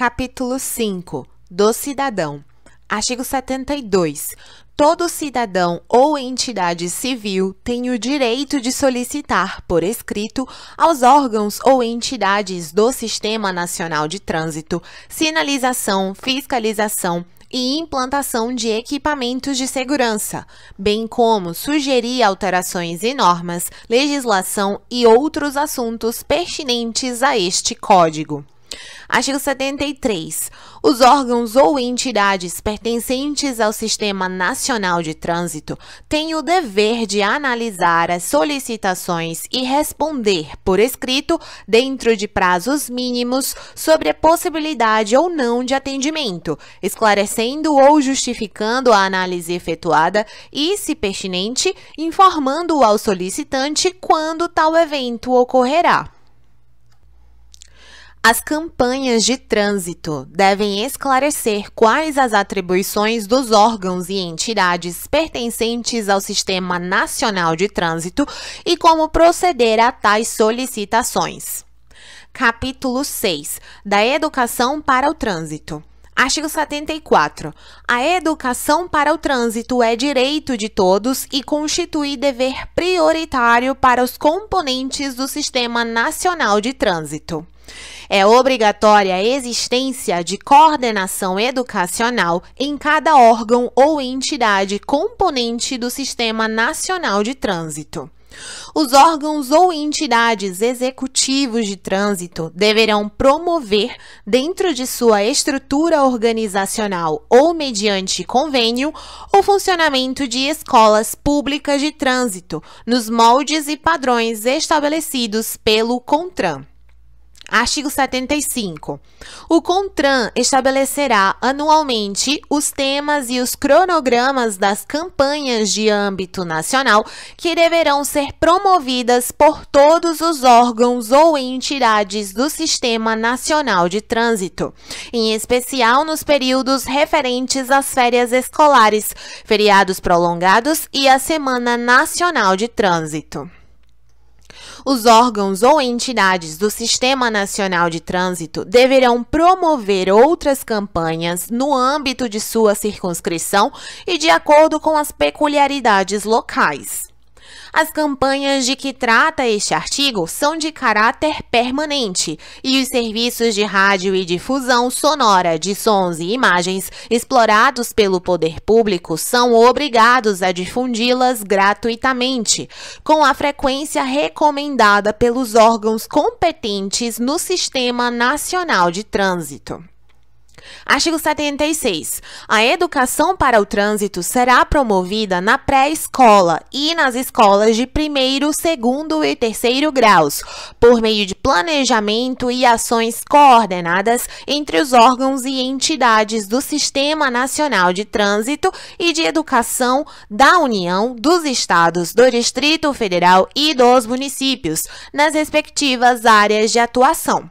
Capítulo 5 Do cidadão. Artigo 72. Todo cidadão ou entidade civil tem o direito de solicitar, por escrito, aos órgãos ou entidades do Sistema Nacional de Trânsito, sinalização, fiscalização, e implantação de equipamentos de segurança, bem como sugerir alterações em normas, legislação e outros assuntos pertinentes a este código. Artigo 73. Os órgãos ou entidades pertencentes ao Sistema Nacional de Trânsito têm o dever de analisar as solicitações e responder por escrito, dentro de prazos mínimos, sobre a possibilidade ou não de atendimento, esclarecendo ou justificando a análise efetuada e, se pertinente, informando ao solicitante quando tal evento ocorrerá. As campanhas de trânsito devem esclarecer quais as atribuições dos órgãos e entidades pertencentes ao Sistema Nacional de Trânsito e como proceder a tais solicitações. Capítulo 6 Da Educação para o Trânsito Artigo 74. A educação para o trânsito é direito de todos e constitui dever prioritário para os componentes do Sistema Nacional de Trânsito. É obrigatória a existência de coordenação educacional em cada órgão ou entidade componente do Sistema Nacional de Trânsito. Os órgãos ou entidades executivos de trânsito deverão promover, dentro de sua estrutura organizacional ou mediante convênio, o funcionamento de escolas públicas de trânsito nos moldes e padrões estabelecidos pelo CONTRAN. Artigo 75. O CONTRAN estabelecerá anualmente os temas e os cronogramas das campanhas de âmbito nacional que deverão ser promovidas por todos os órgãos ou entidades do Sistema Nacional de Trânsito, em especial nos períodos referentes às férias escolares, feriados prolongados e a Semana Nacional de Trânsito. Os órgãos ou entidades do Sistema Nacional de Trânsito deverão promover outras campanhas no âmbito de sua circunscrição e de acordo com as peculiaridades locais. As campanhas de que trata este artigo são de caráter permanente e os serviços de rádio e difusão sonora de sons e imagens explorados pelo poder público são obrigados a difundi-las gratuitamente, com a frequência recomendada pelos órgãos competentes no Sistema Nacional de Trânsito. Artigo 76. A educação para o trânsito será promovida na pré-escola e nas escolas de primeiro, segundo e terceiro graus, por meio de planejamento e ações coordenadas entre os órgãos e entidades do Sistema Nacional de Trânsito e de Educação da União, dos Estados, do Distrito Federal e dos municípios, nas respectivas áreas de atuação.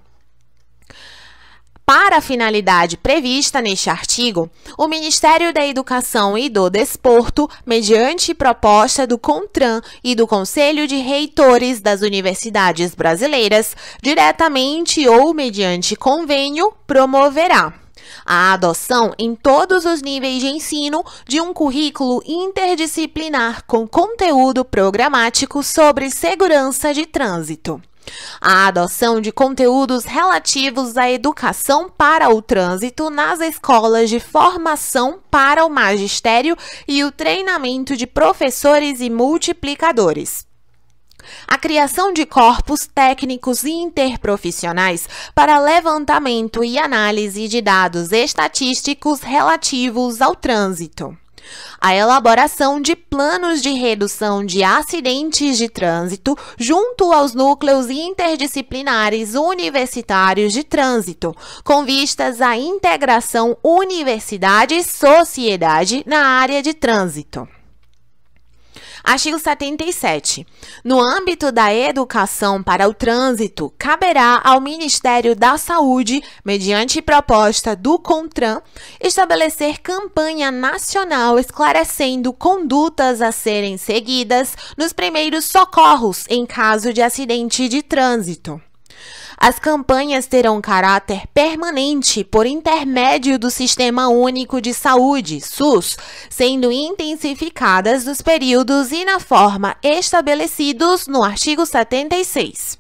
Para a finalidade prevista neste artigo, o Ministério da Educação e do Desporto, mediante proposta do CONTRAN e do Conselho de Reitores das Universidades Brasileiras, diretamente ou mediante convênio, promoverá a adoção em todos os níveis de ensino de um currículo interdisciplinar com conteúdo programático sobre segurança de trânsito. A adoção de conteúdos relativos à educação para o trânsito nas escolas de formação para o magistério e o treinamento de professores e multiplicadores. A criação de corpos técnicos e interprofissionais para levantamento e análise de dados estatísticos relativos ao trânsito. A elaboração de planos de redução de acidentes de trânsito junto aos núcleos interdisciplinares universitários de trânsito, com vistas à integração universidade-sociedade na área de trânsito. Artigo 77. No âmbito da educação para o trânsito, caberá ao Ministério da Saúde, mediante proposta do CONTRAN, estabelecer campanha nacional esclarecendo condutas a serem seguidas nos primeiros socorros em caso de acidente de trânsito. As campanhas terão caráter permanente por intermédio do Sistema Único de Saúde, SUS, sendo intensificadas nos períodos e na forma estabelecidos no artigo 76.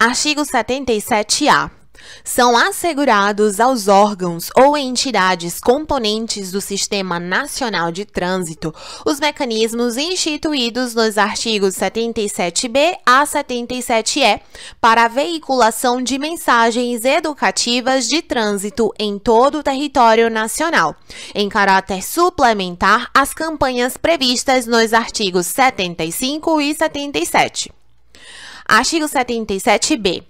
Artigo 77-A são assegurados aos órgãos ou entidades componentes do Sistema Nacional de Trânsito os mecanismos instituídos nos artigos 77b a 77e para a veiculação de mensagens educativas de trânsito em todo o território nacional, em caráter suplementar às campanhas previstas nos artigos 75 e 77. Artigo 77b.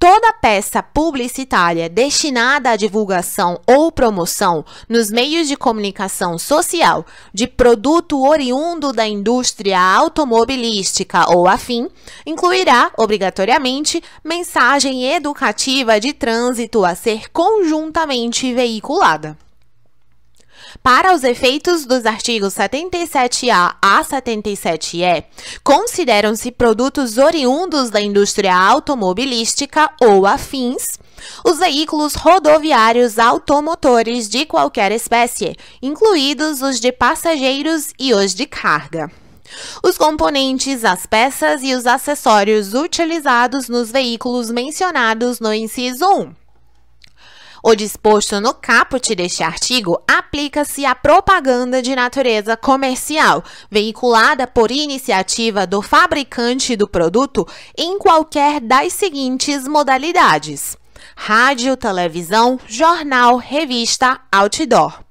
Toda peça publicitária destinada à divulgação ou promoção nos meios de comunicação social de produto oriundo da indústria automobilística ou afim incluirá, obrigatoriamente, mensagem educativa de trânsito a ser conjuntamente veiculada. Para os efeitos dos artigos 77A a 77E, consideram-se produtos oriundos da indústria automobilística ou afins os veículos rodoviários automotores de qualquer espécie, incluídos os de passageiros e os de carga. Os componentes, as peças e os acessórios utilizados nos veículos mencionados no inciso 1 o disposto no caput deste artigo aplica-se à propaganda de natureza comercial, veiculada por iniciativa do fabricante do produto em qualquer das seguintes modalidades: rádio, televisão, jornal, revista, outdoor.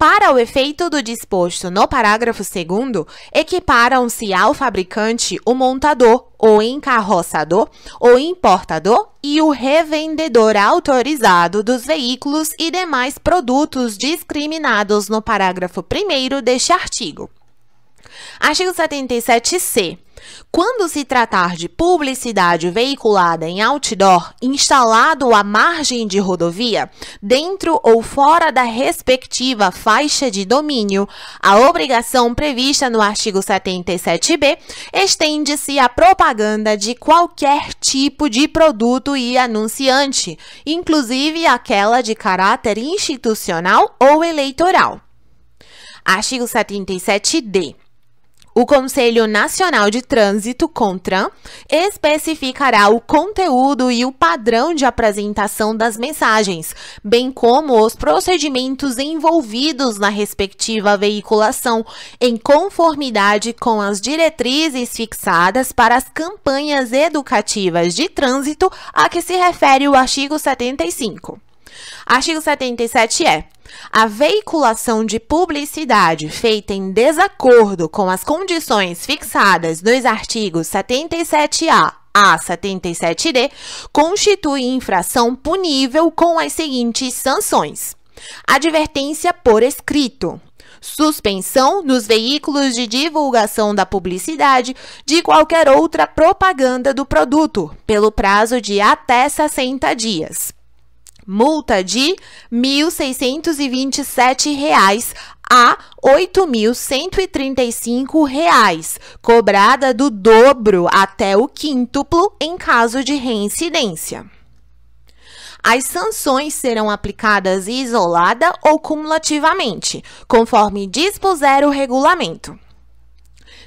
Para o efeito do disposto no parágrafo 2, equiparam-se ao fabricante o montador, o encarroçador, o importador e o revendedor autorizado dos veículos e demais produtos discriminados no parágrafo 1 deste artigo. Artigo 77c. Quando se tratar de publicidade veiculada em outdoor instalado à margem de rodovia, dentro ou fora da respectiva faixa de domínio, a obrigação prevista no artigo 77b estende-se à propaganda de qualquer tipo de produto e anunciante, inclusive aquela de caráter institucional ou eleitoral. Artigo 77d. O Conselho Nacional de Trânsito, CONTRAN, especificará o conteúdo e o padrão de apresentação das mensagens, bem como os procedimentos envolvidos na respectiva veiculação, em conformidade com as diretrizes fixadas para as campanhas educativas de trânsito a que se refere o artigo 75. Artigo 77 é: a veiculação de publicidade feita em desacordo com as condições fixadas nos artigos 77A a 77D constitui infração punível com as seguintes sanções: advertência por escrito, suspensão nos veículos de divulgação da publicidade de qualquer outra propaganda do produto pelo prazo de até 60 dias multa de R$ 1.627 a R$ 8.135, cobrada do dobro até o quíntuplo em caso de reincidência. As sanções serão aplicadas isolada ou cumulativamente, conforme dispuser o regulamento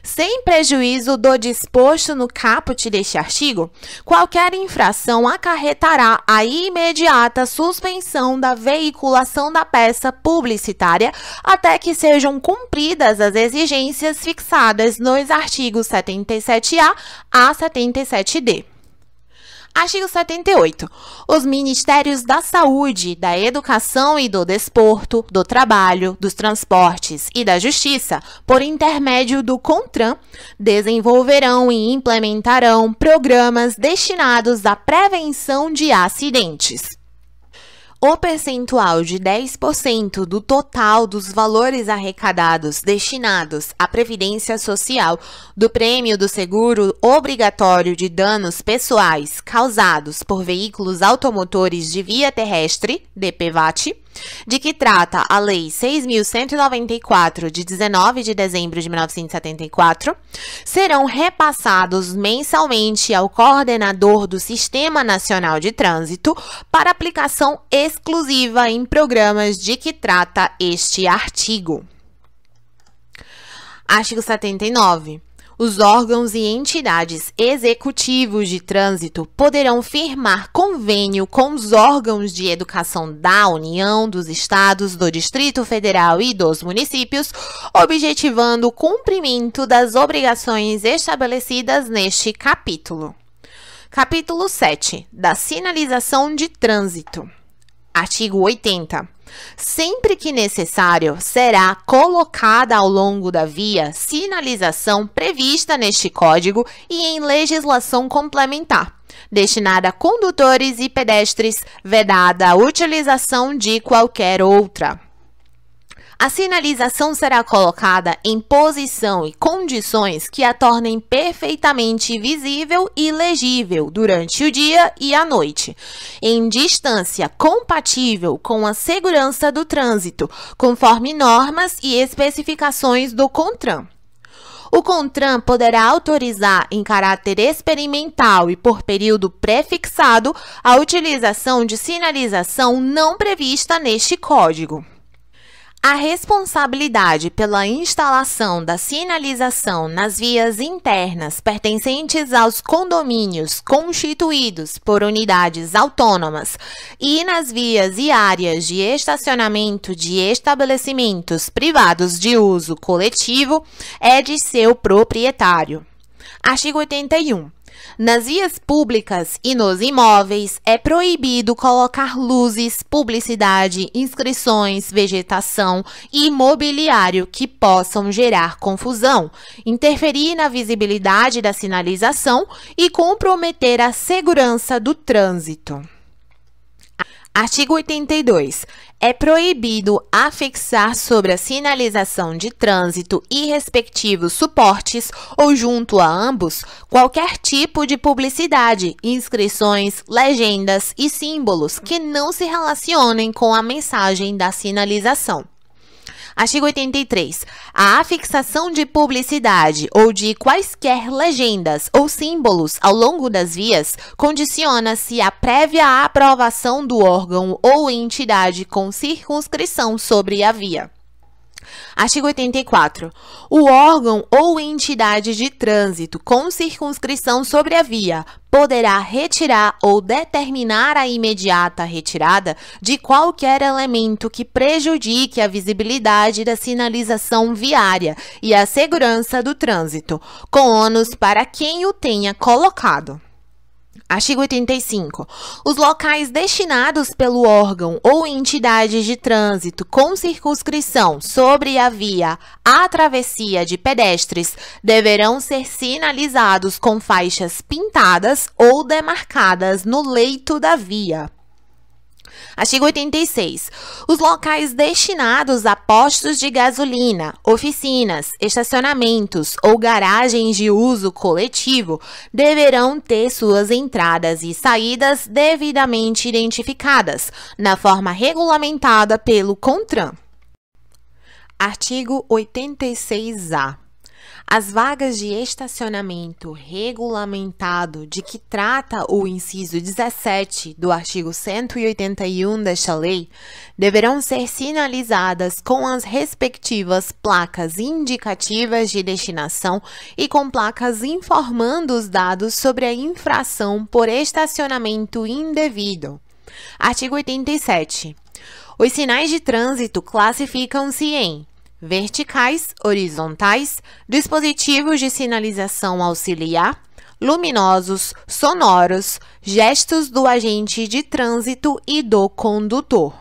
sem prejuízo do disposto no caput deste artigo, qualquer infração acarretará a imediata suspensão da veiculação da peça publicitária até que sejam cumpridas as exigências fixadas nos artigos 77A a 77D. Artigo 78. Os Ministérios da Saúde, da Educação e do Desporto, do Trabalho, dos Transportes e da Justiça, por intermédio do CONTRAN, desenvolverão e implementarão programas destinados à prevenção de acidentes. O percentual de 10% do total dos valores arrecadados destinados à Previdência Social do prêmio do seguro obrigatório de danos pessoais causados por veículos automotores de via terrestre, DPVAT, de que trata a Lei 6.194, de 19 de dezembro de 1974, serão repassados mensalmente ao coordenador do Sistema Nacional de Trânsito para aplicação exclusiva em programas de que trata este artigo. Artigo 79. Os órgãos e entidades executivos de trânsito poderão firmar convênio com os órgãos de educação da União, dos Estados, do Distrito Federal e dos municípios, objetivando o cumprimento das obrigações estabelecidas neste capítulo. Capítulo 7 da Sinalização de Trânsito. Artigo 80. Sempre que necessário, será colocada ao longo da via sinalização prevista neste código e em legislação complementar destinada a condutores e pedestres, vedada a utilização de qualquer outra. A sinalização será colocada em posição e condições que a tornem perfeitamente visível e legível durante o dia e a noite, em distância compatível com a segurança do trânsito, conforme normas e especificações do CONTRAN. O CONTRAN poderá autorizar em caráter experimental e por período prefixado a utilização de sinalização não prevista neste código. A responsabilidade pela instalação da sinalização nas vias internas pertencentes aos condomínios constituídos por unidades autônomas e nas vias e áreas de estacionamento de estabelecimentos privados de uso coletivo é de seu proprietário. Artigo 81. Nas vias públicas e nos imóveis é proibido colocar luzes, publicidade, inscrições, vegetação e mobiliário que possam gerar confusão, interferir na visibilidade da sinalização e comprometer a segurança do trânsito. Artigo 82. É proibido afixar sobre a sinalização de trânsito e respectivos suportes ou junto a ambos qualquer tipo de publicidade, inscrições, legendas e símbolos que não se relacionem com a mensagem da sinalização. Artigo 83. A afixação de publicidade ou de quaisquer legendas ou símbolos ao longo das vias condiciona-se à prévia aprovação do órgão ou entidade com circunscrição sobre a via. Artigo 84. O órgão ou entidade de trânsito com circunscrição sobre a via poderá retirar ou determinar a imediata retirada de qualquer elemento que prejudique a visibilidade da sinalização viária e a segurança do trânsito, com ônus para quem o tenha colocado. Artigo 85. Os locais destinados pelo órgão ou entidade de trânsito com circunscrição sobre a via à travessia de pedestres deverão ser sinalizados com faixas pintadas ou demarcadas no leito da via. Artigo 86. Os locais destinados a postos de gasolina, oficinas, estacionamentos ou garagens de uso coletivo deverão ter suas entradas e saídas devidamente identificadas, na forma regulamentada pelo CONTRAN. Artigo 86-A. As vagas de estacionamento regulamentado de que trata o inciso 17 do artigo 181 desta lei deverão ser sinalizadas com as respectivas placas indicativas de destinação e com placas informando os dados sobre a infração por estacionamento indevido. Artigo 87. Os sinais de trânsito classificam-se em verticais, horizontais, dispositivos de sinalização auxiliar, luminosos, sonoros, gestos do agente de trânsito e do condutor.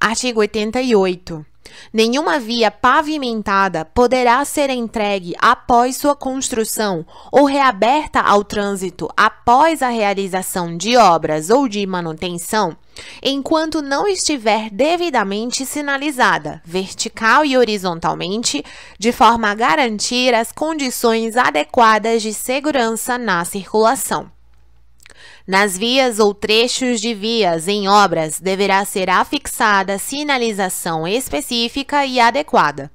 Artigo 88. Nenhuma via pavimentada poderá ser entregue após sua construção ou reaberta ao trânsito após a realização de obras ou de manutenção enquanto não estiver devidamente sinalizada, vertical e horizontalmente, de forma a garantir as condições adequadas de segurança na circulação. Nas vias ou trechos de vias em obras, deverá ser afixada sinalização específica e adequada.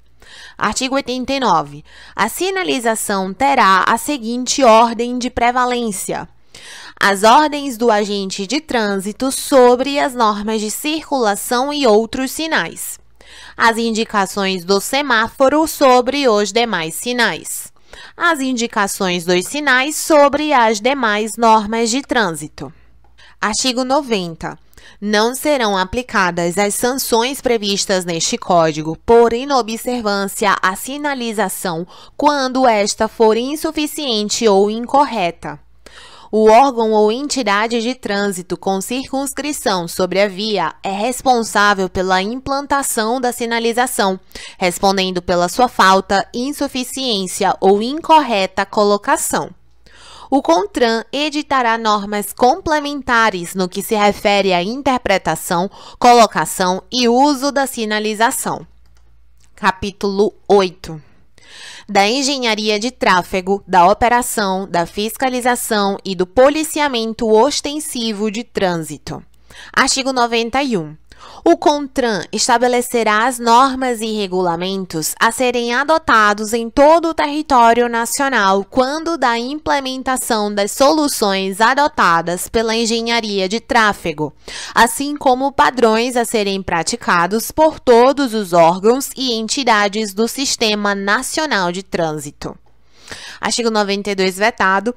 Artigo 89. A sinalização terá a seguinte ordem de prevalência: as ordens do agente de trânsito sobre as normas de circulação e outros sinais, as indicações do semáforo sobre os demais sinais as indicações dos sinais sobre as demais normas de trânsito. Artigo 90. Não serão aplicadas as sanções previstas neste Código por inobservância à sinalização quando esta for insuficiente ou incorreta. O órgão ou entidade de trânsito com circunscrição sobre a via é responsável pela implantação da sinalização, respondendo pela sua falta, insuficiência ou incorreta colocação o CONTRAN editará normas complementares no que se refere à interpretação, colocação e uso da sinalização. Capítulo 8 da engenharia de tráfego, da operação, da fiscalização e do policiamento ostensivo de trânsito. Artigo 91. O CONTRAN estabelecerá as normas e regulamentos a serem adotados em todo o território nacional quando da implementação das soluções adotadas pela engenharia de tráfego, assim como padrões a serem praticados por todos os órgãos e entidades do Sistema Nacional de Trânsito. Artigo 92 vetado.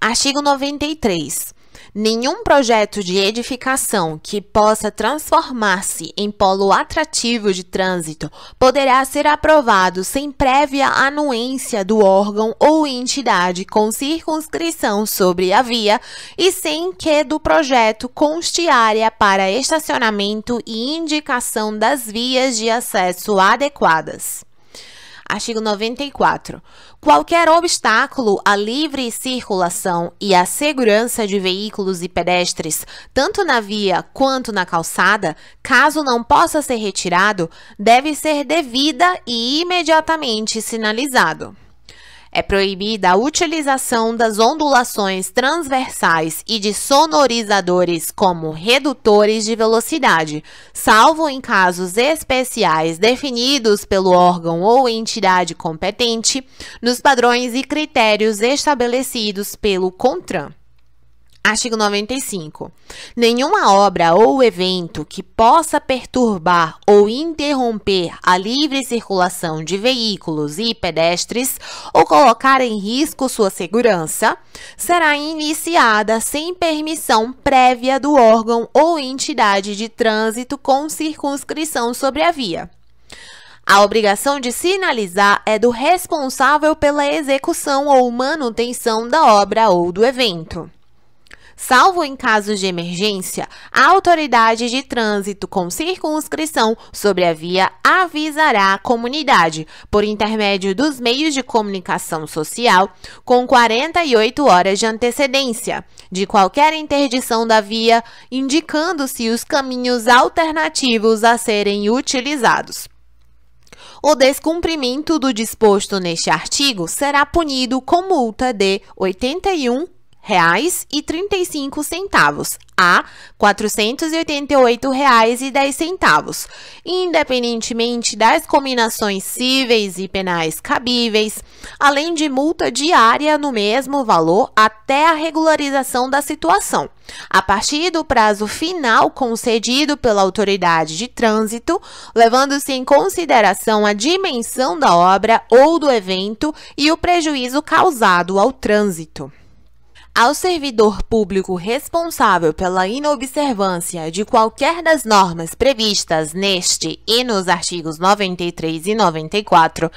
Artigo 93. Nenhum projeto de edificação que possa transformar-se em polo atrativo de trânsito poderá ser aprovado sem prévia anuência do órgão ou entidade com circunscrição sobre a via e sem que do projeto conste área para estacionamento e indicação das vias de acesso adequadas. Artigo 94. Qualquer obstáculo à livre circulação e à segurança de veículos e pedestres, tanto na via quanto na calçada, caso não possa ser retirado, deve ser devida e imediatamente sinalizado. É proibida a utilização das ondulações transversais e de sonorizadores como redutores de velocidade, salvo em casos especiais definidos pelo órgão ou entidade competente nos padrões e critérios estabelecidos pelo CONTRAN. Artigo 95. Nenhuma obra ou evento que possa perturbar ou interromper a livre circulação de veículos e pedestres ou colocar em risco sua segurança será iniciada sem permissão prévia do órgão ou entidade de trânsito com circunscrição sobre a via. A obrigação de sinalizar é do responsável pela execução ou manutenção da obra ou do evento salvo em casos de emergência, a autoridade de trânsito com circunscrição sobre a via avisará a comunidade, por intermédio dos meios de comunicação social, com 48 horas de antecedência, de qualquer interdição da via, indicando-se os caminhos alternativos a serem utilizados. O descumprimento do disposto neste artigo será punido com multa de 81 R$408,35 a R$488,10, independentemente das combinações cíveis e penais cabíveis, além de multa diária no mesmo valor até a regularização da situação, a partir do prazo final concedido pela autoridade de trânsito, levando-se em consideração a dimensão da obra ou do evento e o prejuízo causado ao trânsito. Ao servidor público responsável pela inobservância de qualquer das normas previstas neste e nos artigos 93 e 94,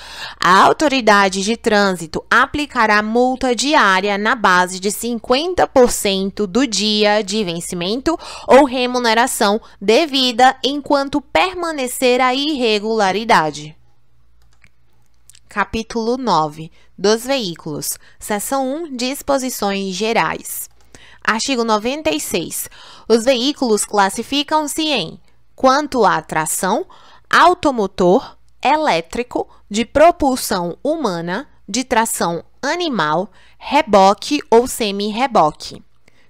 a autoridade de trânsito aplicará multa diária na base de 50% do dia de vencimento ou remuneração devida enquanto permanecer a irregularidade. Capítulo 9 dos veículos. Seção 1 Disposições gerais. Artigo 96. Os veículos classificam-se em quanto à tração, automotor, elétrico, de propulsão humana, de tração animal, reboque ou semi-reboque.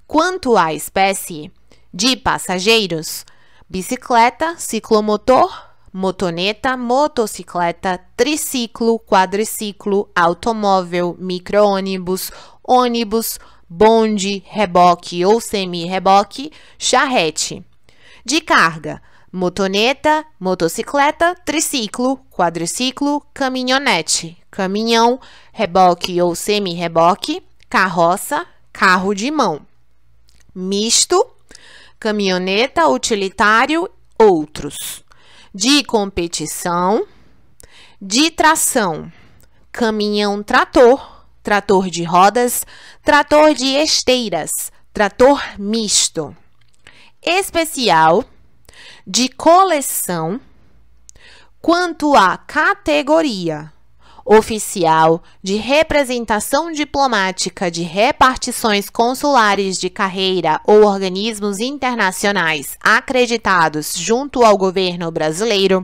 Quanto à espécie de passageiros, bicicleta, ciclomotor, motoneta, motocicleta, triciclo, quadriciclo, automóvel, micro-ônibus, ônibus, bonde, reboque ou semi-reboque, charrete. De carga: motoneta, motocicleta, triciclo, quadriciclo, caminhonete, caminhão, reboque ou semi-reboque, carroça, carro de mão. Misto: caminhoneta, utilitário, outros de competição, de tração, caminhão trator, trator de rodas, trator de esteiras, trator misto, especial, de coleção, quanto à categoria oficial, de representação diplomática, de repartições consulares de carreira ou organismos internacionais acreditados junto ao governo brasileiro,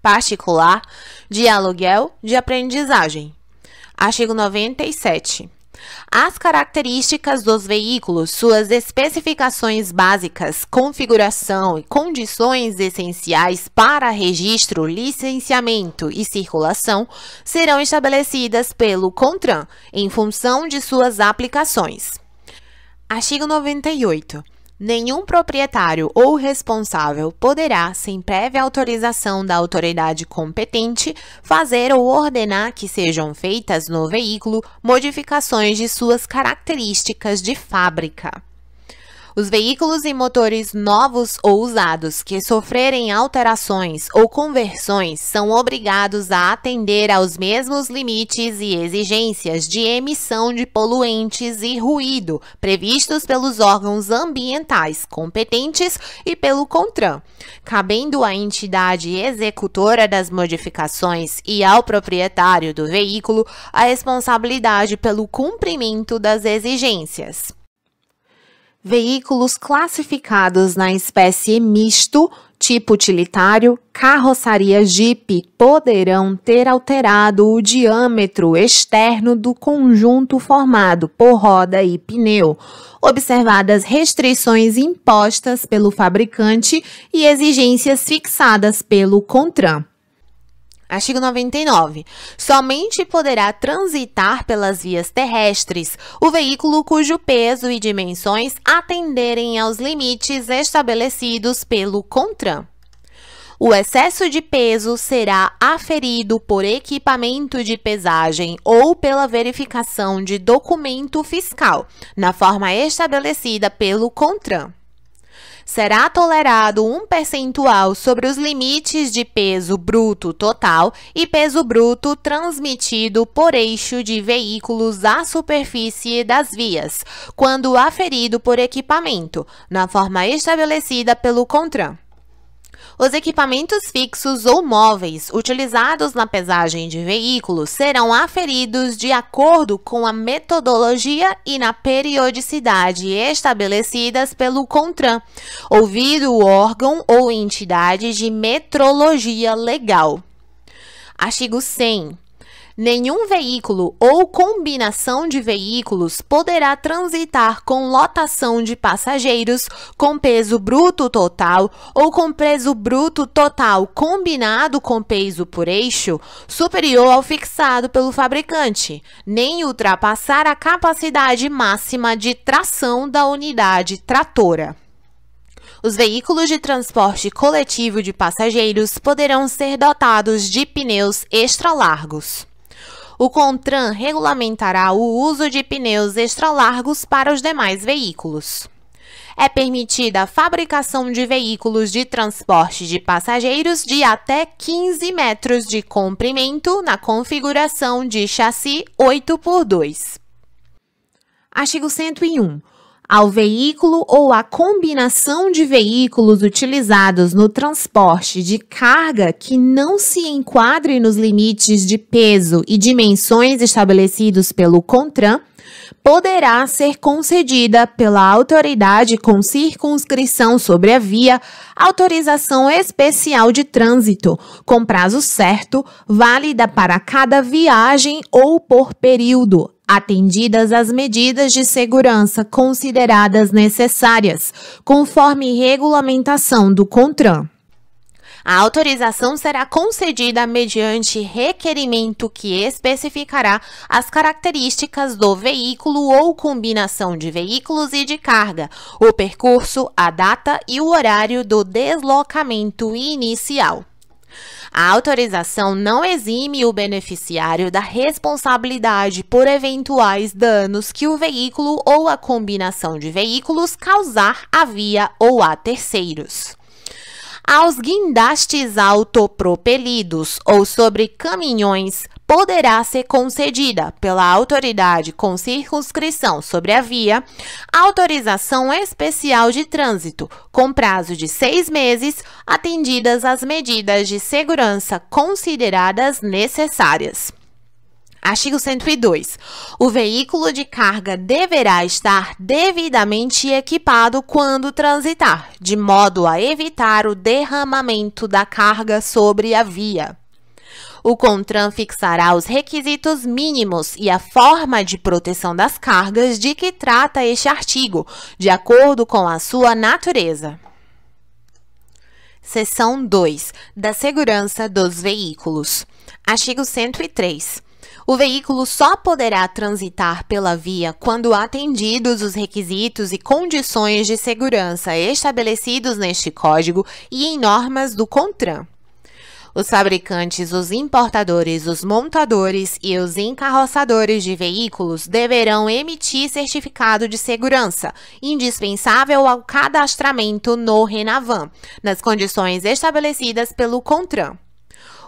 particular, de aluguel de aprendizagem. Artigo 97. As características dos veículos, suas especificações básicas, configuração e condições essenciais para registro, licenciamento e circulação serão estabelecidas pelo CONTRAN, em função de suas aplicações. Artigo 98. Nenhum proprietário ou responsável poderá, sem prévia autorização da autoridade competente, fazer ou ordenar que sejam feitas no veículo modificações de suas características de fábrica. Os veículos e motores novos ou usados que sofrerem alterações ou conversões são obrigados a atender aos mesmos limites e exigências de emissão de poluentes e ruído previstos pelos órgãos ambientais competentes e pelo CONTRAN, cabendo à entidade executora das modificações e ao proprietário do veículo a responsabilidade pelo cumprimento das exigências veículos classificados na espécie misto, tipo utilitário, carroçaria Jeep, poderão ter alterado o diâmetro externo do conjunto formado por roda e pneu, observadas restrições impostas pelo fabricante e exigências fixadas pelo CONTRAN. Artigo 99. Somente poderá transitar pelas vias terrestres o veículo cujo peso e dimensões atenderem aos limites estabelecidos pelo CONTRAN. O excesso de peso será aferido por equipamento de pesagem ou pela verificação de documento fiscal, na forma estabelecida pelo CONTRAN será tolerado um percentual sobre os limites de peso bruto total e peso bruto transmitido por eixo de veículos à superfície das vias, quando aferido por equipamento, na forma estabelecida pelo CONTRAN. Os equipamentos fixos ou móveis utilizados na pesagem de veículos serão aferidos de acordo com a metodologia e na periodicidade estabelecidas pelo CONTRAN, ouvido o órgão ou entidade de metrologia legal. Artigo 100. Nenhum veículo ou combinação de veículos poderá transitar com lotação de passageiros com peso bruto total ou com peso bruto total combinado com peso por eixo superior ao fixado pelo fabricante, nem ultrapassar a capacidade máxima de tração da unidade tratora. Os veículos de transporte coletivo de passageiros poderão ser dotados de pneus extralargos o CONTRAN regulamentará o uso de pneus extralargos para os demais veículos. É permitida a fabricação de veículos de transporte de passageiros de até 15 metros de comprimento na configuração de chassi 8x2. Artigo 101 ao veículo ou à combinação de veículos utilizados no transporte de carga que não se enquadre nos limites de peso e dimensões estabelecidos pelo CONTRAN, poderá ser concedida pela autoridade com circunscrição sobre a via autorização especial de trânsito, com prazo certo, válida para cada viagem ou por período, atendidas as medidas de segurança consideradas necessárias, conforme regulamentação do CONTRAN. A autorização será concedida mediante requerimento que especificará as características do veículo ou combinação de veículos e de carga, o percurso, a data e o horário do deslocamento inicial. A autorização não exime o beneficiário da responsabilidade por eventuais danos que o veículo ou a combinação de veículos causar à via ou a terceiros aos guindastes autopropelidos ou sobre caminhões poderá ser concedida pela autoridade com circunscrição sobre a via autorização especial de trânsito, com prazo de seis meses, atendidas as medidas de segurança consideradas necessárias. Artigo 102. O veículo de carga deverá estar devidamente equipado quando transitar, de modo a evitar o derramamento da carga sobre a via. O CONTRAN fixará os requisitos mínimos e a forma de proteção das cargas de que trata este artigo, de acordo com a sua natureza. Seção 2. Da segurança dos veículos. Artigo 103. O veículo só poderá transitar pela via quando atendidos os requisitos e condições de segurança estabelecidos neste código e em normas do CONTRAN. Os fabricantes, os importadores, os montadores e os encarroçadores de veículos deverão emitir certificado de segurança, indispensável ao cadastramento no Renavan, nas condições estabelecidas pelo CONTRAN.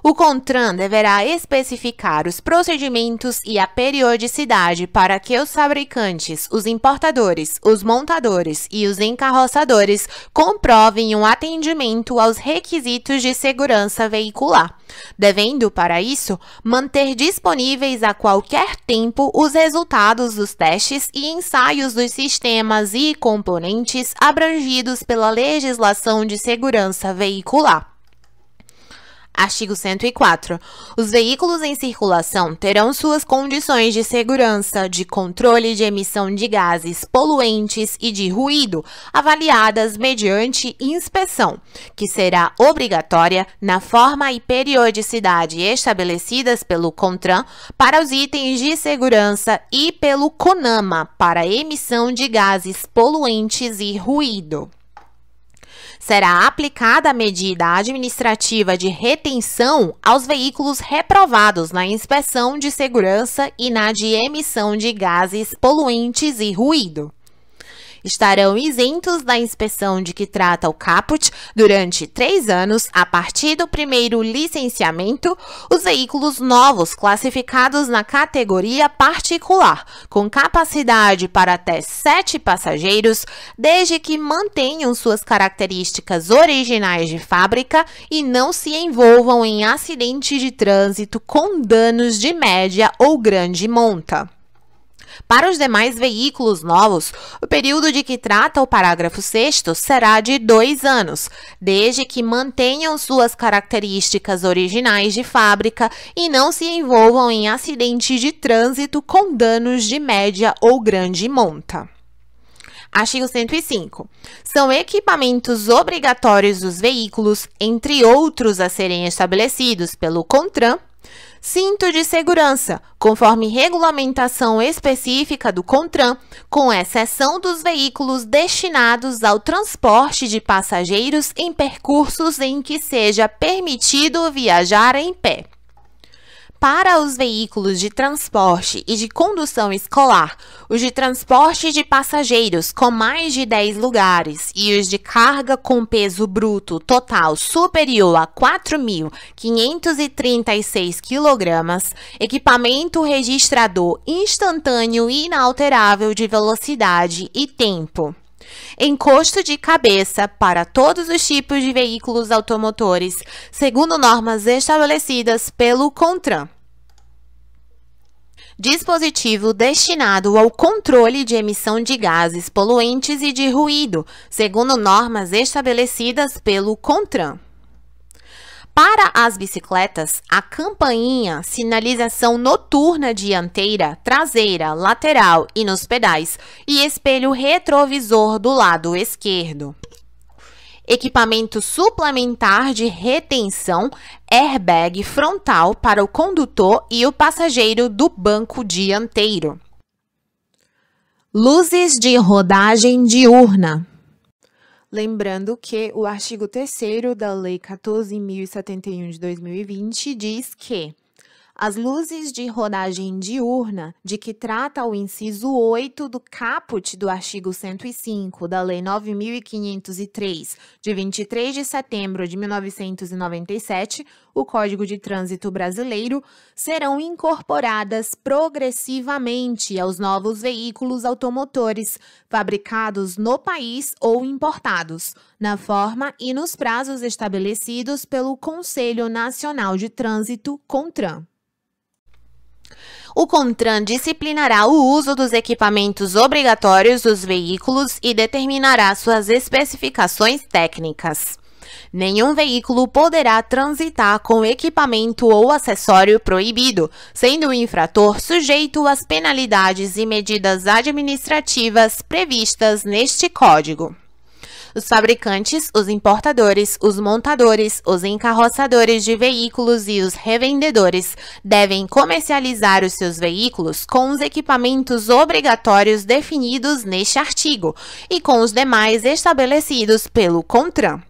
O CONTRAN deverá especificar os procedimentos e a periodicidade para que os fabricantes, os importadores, os montadores e os encarroçadores comprovem um atendimento aos requisitos de segurança veicular, devendo, para isso, manter disponíveis a qualquer tempo os resultados dos testes e ensaios dos sistemas e componentes abrangidos pela legislação de segurança veicular. Artigo 104. Os veículos em circulação terão suas condições de segurança, de controle de emissão de gases poluentes e de ruído avaliadas mediante inspeção, que será obrigatória na forma e periodicidade estabelecidas pelo CONTRAN para os itens de segurança e pelo CONAMA para emissão de gases poluentes e ruído será aplicada a medida administrativa de retenção aos veículos reprovados na inspeção de segurança e na de emissão de gases poluentes e ruído estarão isentos da inspeção de que trata o caput durante três anos a partir do primeiro licenciamento os veículos novos classificados na categoria particular, com capacidade para até sete passageiros, desde que mantenham suas características originais de fábrica e não se envolvam em acidente de trânsito com danos de média ou grande monta. Para os demais veículos novos, o período de que trata o parágrafo 6 será de dois anos, desde que mantenham suas características originais de fábrica e não se envolvam em acidentes de trânsito com danos de média ou grande monta. Artigo 105. São equipamentos obrigatórios dos veículos, entre outros a serem estabelecidos pelo CONTRAN, cinto de segurança, conforme regulamentação específica do CONTRAN, com exceção dos veículos destinados ao transporte de passageiros em percursos em que seja permitido viajar em pé. Para os veículos de transporte e de condução escolar, os de transporte de passageiros com mais de 10 lugares e os de carga com peso bruto total superior a 4.536 kg, equipamento registrador instantâneo e inalterável de velocidade e tempo. Encosto de cabeça para todos os tipos de veículos automotores, segundo normas estabelecidas pelo CONTRAN dispositivo destinado ao controle de emissão de gases poluentes e de ruído, segundo normas estabelecidas pelo CONTRAN. Para as bicicletas, a campainha, sinalização noturna dianteira, traseira, lateral e nos pedais e espelho retrovisor do lado esquerdo. Equipamento suplementar de retenção, airbag frontal para o condutor e o passageiro do banco dianteiro. Luzes de rodagem diurna. Lembrando que o artigo 3 da Lei 14.071 de 2020 diz que as luzes de rodagem diurna, de que trata o inciso 8 do caput do artigo 105 da Lei 9503, de 23 de setembro de 1997, o Código de Trânsito Brasileiro, serão incorporadas progressivamente aos novos veículos automotores fabricados no país ou importados, na forma e nos prazos estabelecidos pelo Conselho Nacional de Trânsito, CONTRAN o CONTRAN disciplinará o uso dos equipamentos obrigatórios dos veículos e determinará suas especificações técnicas. Nenhum veículo poderá transitar com equipamento ou acessório proibido, sendo o infrator sujeito às penalidades e medidas administrativas previstas neste Código os fabricantes, os importadores, os montadores, os encarroçadores de veículos e os revendedores devem comercializar os seus veículos com os equipamentos obrigatórios definidos neste artigo e com os demais estabelecidos pelo CONTRAN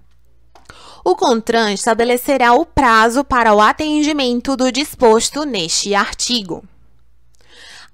o CONTRAN estabelecerá o prazo para o atendimento do disposto neste artigo.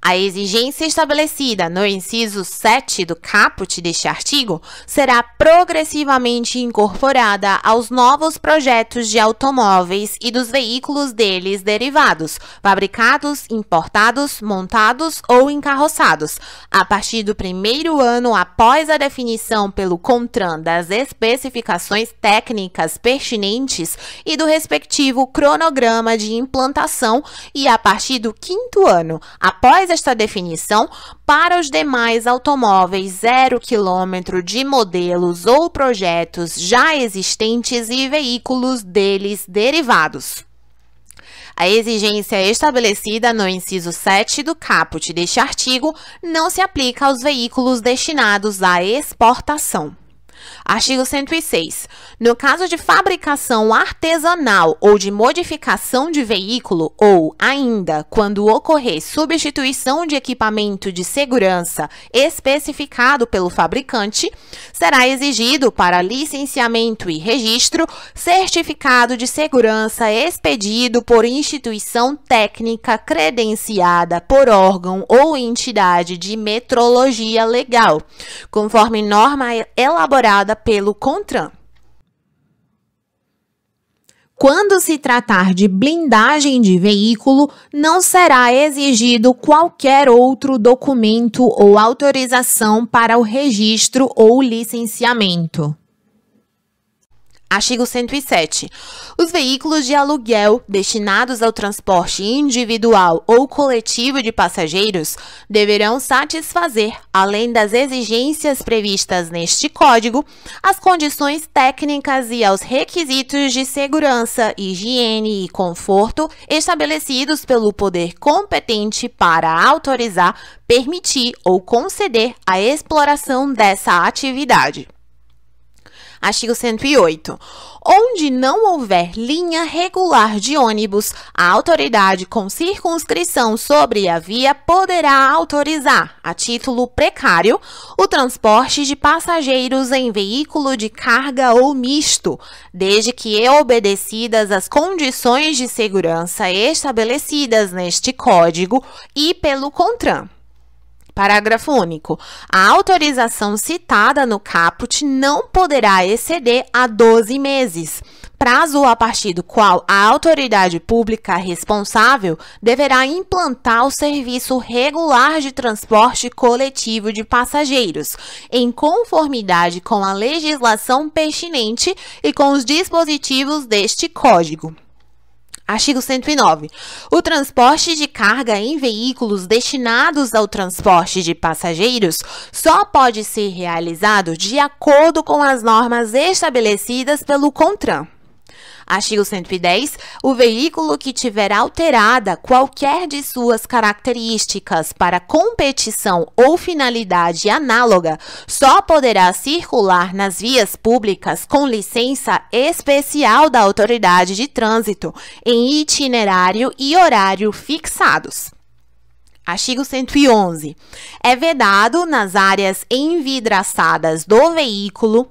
A exigência estabelecida no inciso 7 do caput deste artigo será progressivamente incorporada aos novos projetos de automóveis e dos veículos deles derivados, fabricados, importados, montados ou encarroçados, a partir do primeiro ano após a definição pelo CONTRAN das especificações técnicas pertinentes e do respectivo cronograma de implantação e a partir do quinto ano após esta definição para os demais automóveis zero quilômetro de modelos ou projetos já existentes e veículos deles derivados. A exigência estabelecida no inciso 7 do caput deste artigo não se aplica aos veículos destinados à exportação. Artigo 106. No caso de fabricação artesanal ou de modificação de veículo, ou ainda quando ocorrer substituição de equipamento de segurança especificado pelo fabricante, será exigido para licenciamento e registro certificado de segurança expedido por instituição técnica credenciada por órgão ou entidade de metrologia legal, conforme norma elaborada pelo CONTRAN. Quando se tratar de blindagem de veículo, não será exigido qualquer outro documento ou autorização para o registro ou licenciamento. Artigo 107. Os veículos de aluguel destinados ao transporte individual ou coletivo de passageiros deverão satisfazer, além das exigências previstas neste Código, as condições técnicas e aos requisitos de segurança, higiene e conforto estabelecidos pelo poder competente para autorizar, permitir ou conceder a exploração dessa atividade. Artigo 108. Onde não houver linha regular de ônibus, a autoridade com circunscrição sobre a via poderá autorizar, a título precário, o transporte de passageiros em veículo de carga ou misto, desde que obedecidas as condições de segurança estabelecidas neste Código e pelo CONTRAN. Parágrafo único. A autorização citada no caput não poderá exceder a 12 meses, prazo a partir do qual a autoridade pública responsável deverá implantar o serviço regular de transporte coletivo de passageiros, em conformidade com a legislação pertinente e com os dispositivos deste Código. Artigo 109. O transporte de carga em veículos destinados ao transporte de passageiros só pode ser realizado de acordo com as normas estabelecidas pelo CONTRAN. Artigo 110. O veículo que tiver alterada qualquer de suas características para competição ou finalidade análoga só poderá circular nas vias públicas com licença especial da autoridade de trânsito em itinerário e horário fixados. Artigo 111. É vedado nas áreas envidraçadas do veículo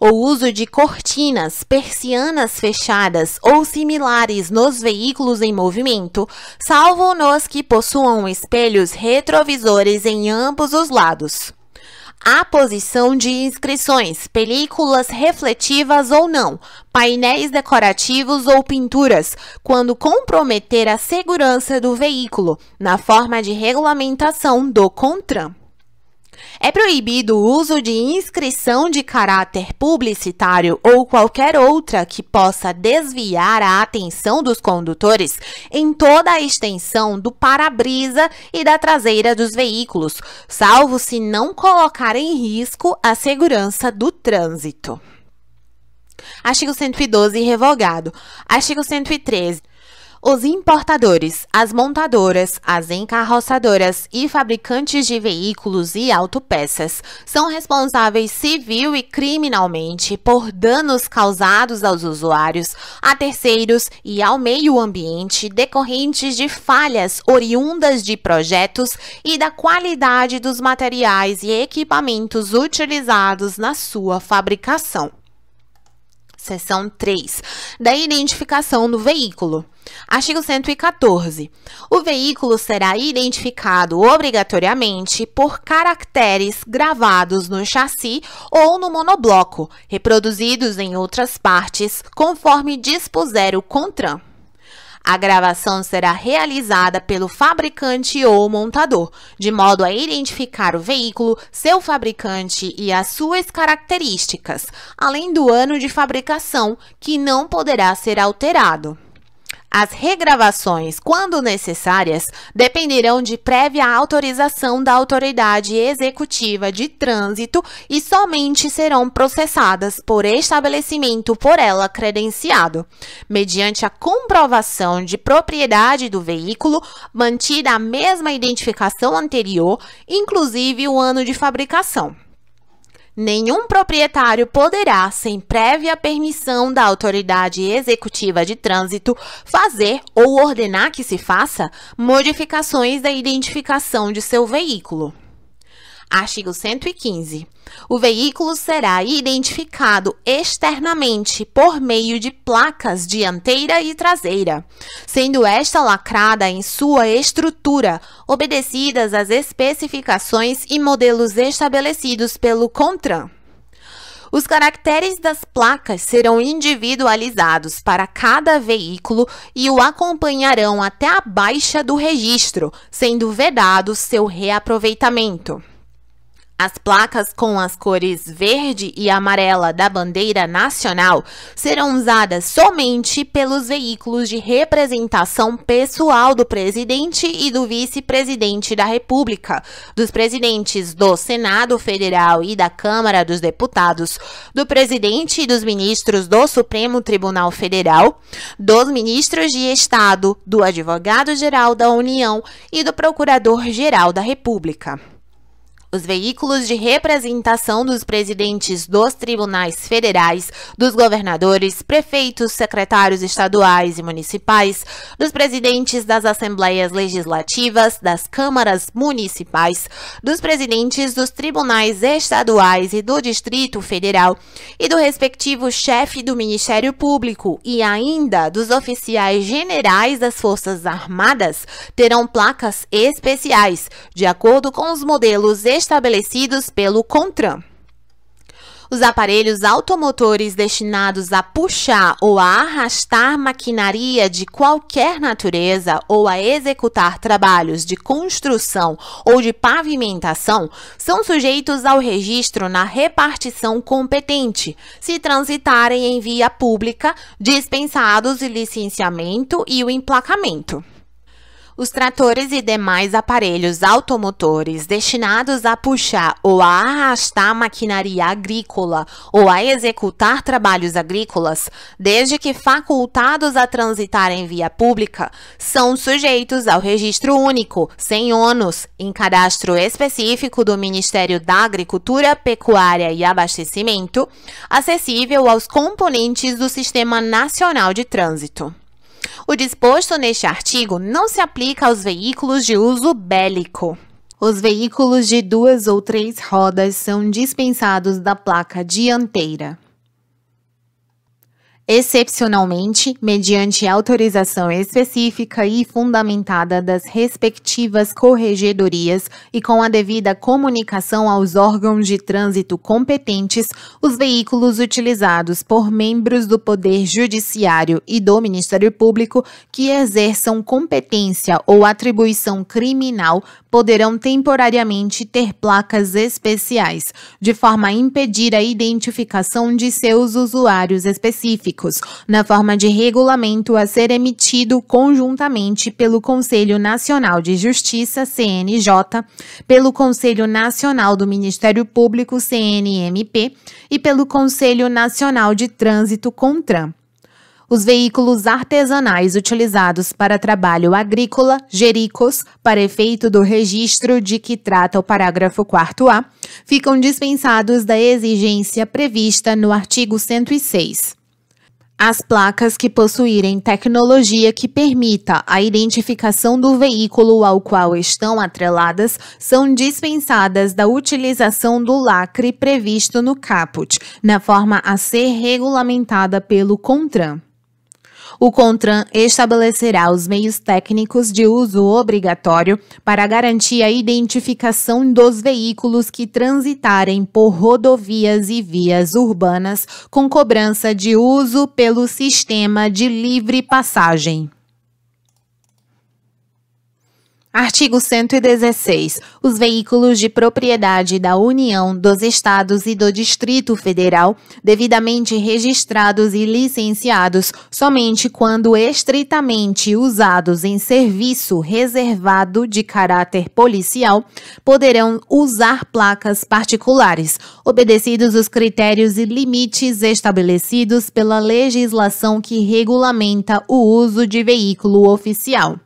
o uso de cortinas, persianas fechadas ou similares nos veículos em movimento, salvo nos que possuam espelhos retrovisores em ambos os lados. A posição de inscrições, películas refletivas ou não, painéis decorativos ou pinturas, quando comprometer a segurança do veículo, na forma de regulamentação do CONTRAN. É proibido o uso de inscrição de caráter publicitário ou qualquer outra que possa desviar a atenção dos condutores em toda a extensão do para-brisa e da traseira dos veículos, salvo se não colocar em risco a segurança do trânsito. Artigo 112 revogado. Artigo 113. Os importadores, as montadoras, as encarroçadoras e fabricantes de veículos e autopeças são responsáveis civil e criminalmente por danos causados aos usuários, a terceiros e ao meio ambiente decorrentes de falhas oriundas de projetos e da qualidade dos materiais e equipamentos utilizados na sua fabricação. Seção 3. Da identificação do veículo. Artigo 114. O veículo será identificado obrigatoriamente por caracteres gravados no chassi ou no monobloco, reproduzidos em outras partes, conforme dispuser o CONTRAN. A gravação será realizada pelo fabricante ou montador, de modo a identificar o veículo, seu fabricante e as suas características, além do ano de fabricação, que não poderá ser alterado. As regravações, quando necessárias, dependerão de prévia autorização da autoridade executiva de trânsito e somente serão processadas por estabelecimento por ela credenciado, mediante a comprovação de propriedade do veículo, mantida a mesma identificação anterior, inclusive o ano de fabricação. Nenhum proprietário poderá, sem prévia permissão da autoridade executiva de trânsito, fazer ou ordenar que se faça modificações da identificação de seu veículo. Artigo 115. O veículo será identificado externamente por meio de placas dianteira e traseira, sendo esta lacrada em sua estrutura, obedecidas às especificações e modelos estabelecidos pelo CONTRAN. Os caracteres das placas serão individualizados para cada veículo e o acompanharão até a baixa do registro, sendo vedado seu reaproveitamento. As placas com as cores verde e amarela da bandeira nacional serão usadas somente pelos veículos de representação pessoal do presidente e do vice-presidente da República, dos presidentes do Senado Federal e da Câmara dos Deputados, do presidente e dos ministros do Supremo Tribunal Federal, dos ministros de Estado, do advogado-geral da União e do procurador-geral da República. Os veículos de representação dos presidentes dos tribunais federais, dos governadores, prefeitos, secretários estaduais e municipais, dos presidentes das assembleias legislativas, das câmaras municipais, dos presidentes dos tribunais estaduais e do Distrito Federal e do respectivo chefe do Ministério Público e ainda dos oficiais generais das Forças Armadas terão placas especiais, de acordo com os modelos estaduais estabelecidos pelo CONTRAN. Os aparelhos automotores destinados a puxar ou a arrastar maquinaria de qualquer natureza ou a executar trabalhos de construção ou de pavimentação são sujeitos ao registro na repartição competente, se transitarem em via pública, dispensados o licenciamento e o emplacamento. Os tratores e demais aparelhos automotores destinados a puxar ou a arrastar maquinaria agrícola ou a executar trabalhos agrícolas, desde que facultados a transitar em via pública, são sujeitos ao registro único, sem ônus, em cadastro específico do Ministério da Agricultura, Pecuária e Abastecimento, acessível aos componentes do Sistema Nacional de Trânsito. O disposto neste artigo não se aplica aos veículos de uso bélico. Os veículos de duas ou três rodas são dispensados da placa dianteira excepcionalmente, mediante autorização específica e fundamentada das respectivas corregedorias e com a devida comunicação aos órgãos de trânsito competentes, os veículos utilizados por membros do Poder Judiciário e do Ministério Público que exerçam competência ou atribuição criminal poderão temporariamente ter placas especiais, de forma a impedir a identificação de seus usuários específicos públicos, na forma de regulamento a ser emitido conjuntamente pelo Conselho Nacional de Justiça, CNJ, pelo Conselho Nacional do Ministério Público, CNMP, e pelo Conselho Nacional de Trânsito, CONTRAN os veículos artesanais utilizados para trabalho agrícola, gericos, para efeito do registro de que trata o parágrafo 4A, ficam dispensados da exigência prevista no artigo 106. As placas que possuírem tecnologia que permita a identificação do veículo ao qual estão atreladas são dispensadas da utilização do lacre previsto no caput, na forma a ser regulamentada pelo CONTRAN. O CONTRAN estabelecerá os meios técnicos de uso obrigatório para garantir a identificação dos veículos que transitarem por rodovias e vias urbanas com cobrança de uso pelo sistema de livre passagem. Artigo 116. Os veículos de propriedade da União, dos Estados e do Distrito Federal, devidamente registrados e licenciados, somente quando estritamente usados em serviço reservado de caráter policial, poderão usar placas particulares, obedecidos os critérios e limites estabelecidos pela legislação que regulamenta o uso de veículo oficial.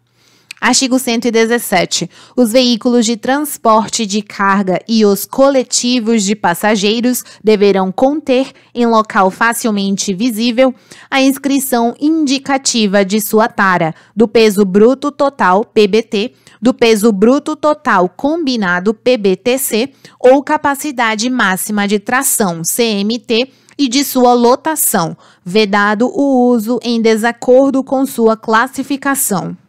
Artigo 117. Os veículos de transporte de carga e os coletivos de passageiros deverão conter, em local facilmente visível, a inscrição indicativa de sua tara, do peso bruto total PBT, do peso bruto total combinado PBTC ou capacidade máxima de tração CMT e de sua lotação, vedado o uso em desacordo com sua classificação.